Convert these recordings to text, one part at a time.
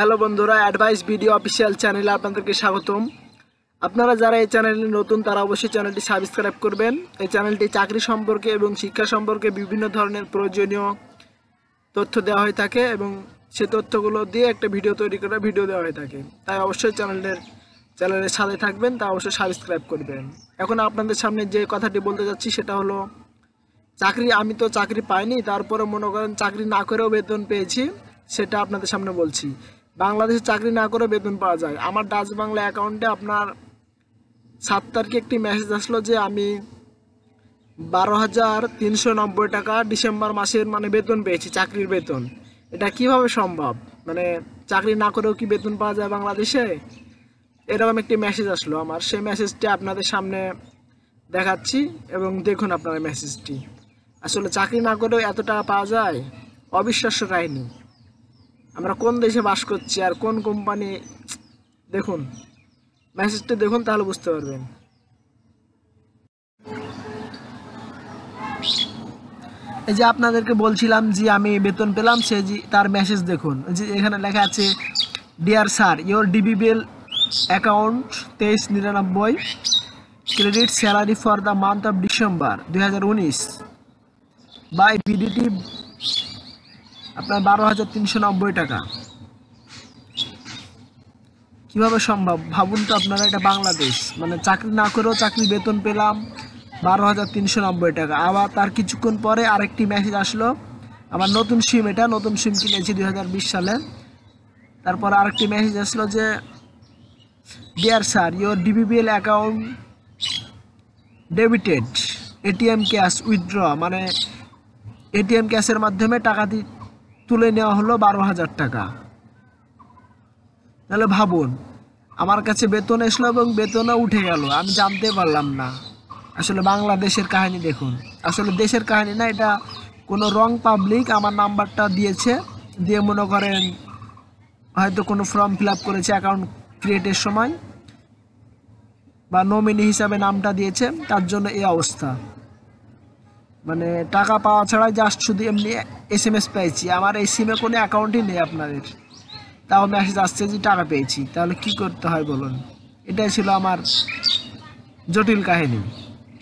hello বন্ধুরা advice video official চ্যানেলে আপনাদেরকে স্বাগতম আপনারা যারা এই চ্যানেলে নতুন তারা অবশ্যই চ্যানেলটি সাবস্ক্রাইব করবেন এই চ্যানেলটি চাকরি সম্পর্কে এবং শিক্ষা সম্পর্কে বিভিন্ন ধরনের প্রয়োজনীয় তথ্য দেওয়া হয়ে থাকে এবং সে তথ্যগুলো দিয়ে একটা ভিডিও তৈরি করে ভিডিও দেওয়া হয়ে থাকে তাই অবশ্যই চ্যানেলের চ্যানেলের সাথে থাকবেন তা অবশ্যই সাবস্ক্রাইব করবেন এখন আপনাদের সামনে যে কথাটি বলতে যাচ্ছি সেটা হলো চাকরি আমি তো চাকরি পাইনি তারপরে মনে করেন চাকরি না করেও বেতন পেয়েছি সেটা আপনাদের সামনে বলছি বাংলাদেশে চাকরি না করে বেতন পাওয়া যায় আমার ডাচ বাংলা অ্যাকাউন্টে আপনার সাত তারিখে একটি মেসেজ আসলো যে আমি বারো হাজার তিনশো নব্বই টাকা ডিসেম্বর মাসের মানে বেতন পেয়েছি চাকরির বেতন এটা কিভাবে সম্ভব মানে চাকরি না করেও কি বেতন পাওয়া যায় বাংলাদেশে এরকম একটি মেসেজ আসলো আমার সেই মেসেজটি আপনাদের সামনে দেখাচ্ছি এবং দেখুন আপনারা মেসেজটি আসলে চাকরি না করেও এত টাকা পাওয়া যায় অবিশ্বাস্য কাহিনী আমরা কোন দেশে বাস করছি আর কোন কোম্পানি দেখুন মেসেজটা দেখুন তাহলে বুঝতে পারবেন এই যে আপনাদেরকে বলছিলাম যে আমি বেতন পেলাম সে যে তার মেসেজ দেখুন যে এখানে লেখা আছে dear sir your DBBL account তেইশ নিরানব্বই credit salary for the month of December দু হাজার উনিশ বাই বিডিটি আপনার বারো হাজার তিনশো নব্বই টাকা কীভাবে সম্ভব ভাবুন তো আপনারা এটা বাংলাদেশ মানে চাকরি না করেও চাকরি বেতন পেলাম বারো হাজার তিনশো নব্বই টাকা আবার তার কিছুক্ষণ পরে আরেকটি মেসেজ আসলো আমার নতুন সিম এটা নতুন সিম কিনেছি দুই হাজার বিশ সালে তারপর আরেকটি মেসেজ আসলো যে dear sir your DBBL account debited ATM cash withdraw মানে এটিএম ক্যাশের মাধ্যমে টাকা তুলে নেওয়া হলো বারো হাজার টাকা তাহলে ভাবুন আমার কাছে বেতন এসলো এবং বেতনও উঠে গেল আমি জানতে পারলাম না আসলে বাংলাদেশের কাহিনী দেখুন আসলে দেশের কাহিনী না এটা কোনো রং পাবলিক আমার নাম্বারটা দিয়েছে দিয়ে মনে করেন হয়তো কোনো ফর্ম ফিল আপ করেছে অ্যাকাউন্ট ক্রিয়েটের সময় বা নমিনি হিসাবে নামটা দিয়েছে তার জন্য এই অবস্থা মানে টাকা পাওয়া ছাড়াই জাস্ট শুধু এমনি এস এম এস পেয়েছি আমার এই সিমে কোনো অ্যাকাউন্টই নেই আপনাদের তাও মেসেজ আসছে যে টাকা পেয়েছি তাহলে কি করতে হয় বলুন এটাই ছিল আমার জটিল কাহিনী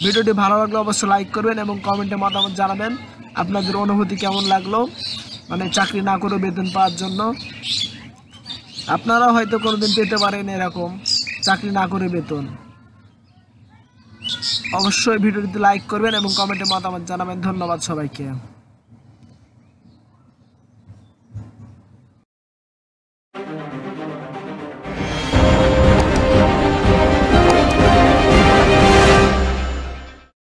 ভিডিওটি ভালো লাগলে অবশ্যই লাইক করবেন এবং কমেন্টে মতামত জানাবেন আপনাদের অনুভূতি কেমন লাগলো মানে চাকরি না করে বেতন পাওয়ার জন্য আপনারাও হয়তো কোনোদিন পেতে পারেন এরকম চাকরি না করে বেতন অবশ্যই ভিডিওটিতে লাইক করবেন এবং কমেন্টে মতামত জানাবেন ধন্যবাদ সবাইকে